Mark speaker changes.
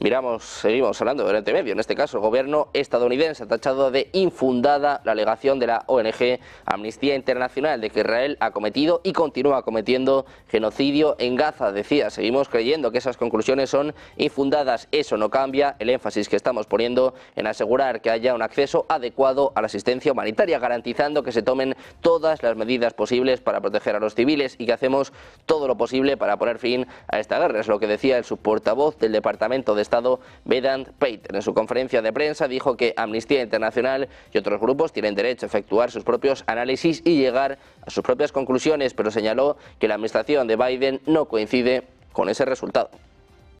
Speaker 1: Miramos, seguimos hablando de Oriente Medio, en este caso el gobierno estadounidense ha tachado de infundada la alegación de la ONG Amnistía Internacional de que Israel ha cometido y continúa cometiendo genocidio en Gaza. Decía, seguimos creyendo que esas conclusiones son infundadas, eso no cambia el énfasis que estamos poniendo en asegurar que haya un acceso adecuado a la asistencia humanitaria, garantizando que se tomen todas las medidas posibles para proteger a los civiles y que hacemos todo lo posible para poner fin a esta guerra. Es lo que decía el subportavoz del Departamento de Estado Vedant Pater. En su conferencia de prensa dijo que Amnistía Internacional y otros grupos tienen derecho a efectuar sus propios análisis y llegar a sus propias conclusiones, pero señaló que la administración de Biden no coincide con ese resultado.